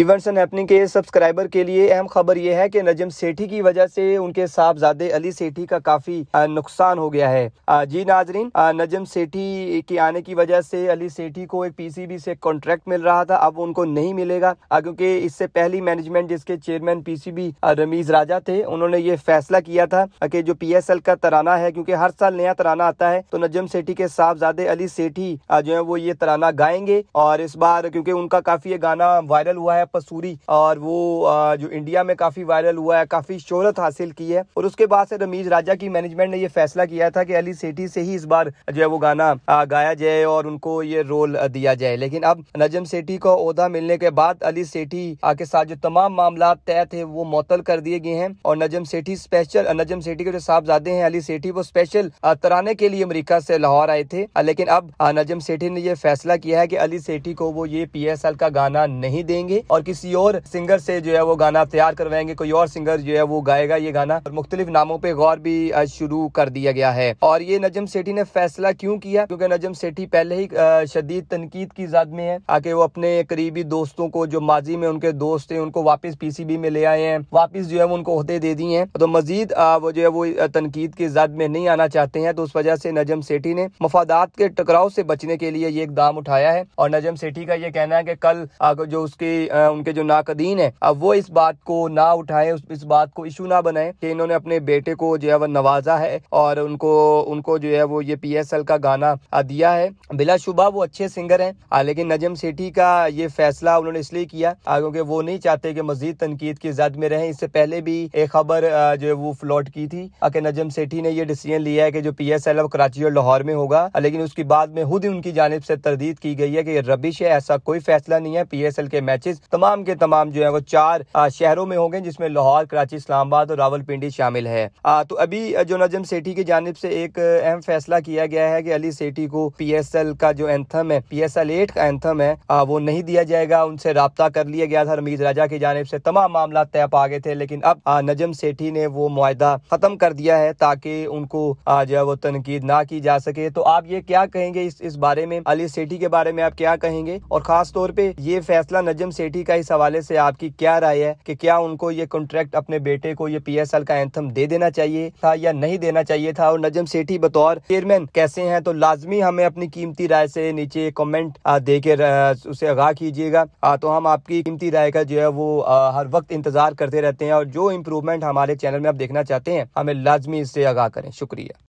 events and happening के subscriber के लिए अहम खबर यह है कि नजम सेठी की वजह से उनके साहबजादे अली सेठी का काफी नुकसान हो गया है जी नाजरीन नजम सेठी के आने की वजह से अली सेठी को एक पीसीबी से कॉन्ट्रैक्ट मिल रहा था अब उनको नहीं मिलेगा क्योंकि इससे पहली मैनेजमेंट जिसके चेयरमैन पीसीबी रमीज राजा थे उन्होंने ये फैसला किया था कि जो पी का तराना है क्योंकि हर साल नया तराना आता है तो नजम सेठी के साहबजादे अली सेठी जो है वो ये तराना गाएंगे और इस बार क्योंकि उनका काफी ये गाना वायरल हुआ है पसूरी और वो जो इंडिया में काफ़ी वायरल हुआ है काफ़ी शोहरत हासिल की है और उसके बाद से रमीज राजा की मैनेजमेंट ने ये फैसला किया था कि अली सेठी से ही इस बार जो है वो गाना गाया जाए और उनको ये रोल दिया जाए लेकिन अब नजम सेठी को अहदा मिलने के बाद अली सेठी के साथ जो तमाम मामला तय थे वो मुतल कर दिए गए हैं और नजम सेठी स्पेशल नजम सेठी के जो साहबजादे हैं अली सेठी वो स्पेशल तराने के लिए अमरीका से लाहौर आए थे लेकिन अब नजम सेठी ने यह फैसला किया है कि अली सेठी को वो ये पी एस एल का गाना नहीं देंगे और किसी और सिंगर से जो है वो गाना तैयार करवाएंगे कोई और सिंगर जो है वो गाएगा ये गाना और मुख्तलिफ नामों पर गौर भी शुरू कर दिया गया है और ये नजम सेठी ने फैसला क्यों किया क्योंकि नजम सेठी पहले ही शदीद तनकीद की जद में है आके वो अपने करीबी दोस्तों को जो माजी में उनके दोस्त थे उनको वापस पीसीबी में ले आए हैं वापस जो है वो उनको अहदे दे दिए हैं तो मजीद वो जो है वो तनकीद की जद में नहीं आना चाहते हैं तो उस वजह से नजम सेठी ने मफादात के टकराव से बचने के लिए ये एक दाम उठाया है और नजम सेठी का ये कहना है कि कल जो उसकी उनके जो नाकदीन है अब वो इस बात को ना उठाए इस बात को इशू ना बनाए कि इन्होंने अपने बेटे को जो है वो नवाजा है और उनको उनको जो है वो ये पी का गाना दिया है बिला शुबा वो अच्छे सिंगर हैं लेकिन नजम सेठी का ये फैसला उन्होंने इसलिए किया क्योंकि वो नहीं चाहते कि मजीद तनकीद की जद में रहें इससे पहले भी एक खबर जो है वो फ्लोट की थी कि नजम सेठी ने यह डिसीजन लिया है कि जो पी एस एल अब कराची और लाहौर में होगा लेकिन उसकी बाद में खुद ही उनकी जानब से तरदीद की गई है कि रबिश है ऐसा कोई फैसला नहीं है पी एस एल के मैचेस तमाम के तमाम जो है वो चार शहरों में होंगे जिसमें लाहौर कराची इस्लामाबाद और रावलपिंडी शामिल है आ, तो अभी जो नजम सेठी की जानब से एक अहम फैसला किया गया है कि अली सेठी को पी एस एल का जो एंथम है पी एस एल एट का एंथम है आ, वो नहीं दिया जाएगा उनसे रबता कर लिया गया था रमीज राजा की जानब से तमाम मामला तय पा गए थे लेकिन अब नजम सेठी ने वो मुआदा खत्म कर दिया है ताकि उनको जो है वो तनकीद ना की जा सके तो आप ये क्या कहेंगे इस इस बारे में अली सेठी के बारे में आप क्या कहेंगे और खास तौर पर ये फैसला नजम सेठी कमेटी का इस हवाले से आपकी क्या राय है कि क्या उनको ये कॉन्ट्रैक्ट अपने बेटे को ये पीएसएल का एंथम दे देना चाहिए था या नहीं देना चाहिए था और नजम सेठी बतौर चेयरमैन कैसे हैं तो लाजमी हमें अपनी कीमती राय से नीचे कमेंट दे के उसे आगाह कीजिएगा तो हम आपकी कीमती राय का जो है वो हर वक्त इंतजार करते रहते हैं और जो इम्प्रूवमेंट हमारे चैनल में आप देखना चाहते हैं हमें लाजमी इससे आगाह करें शुक्रिया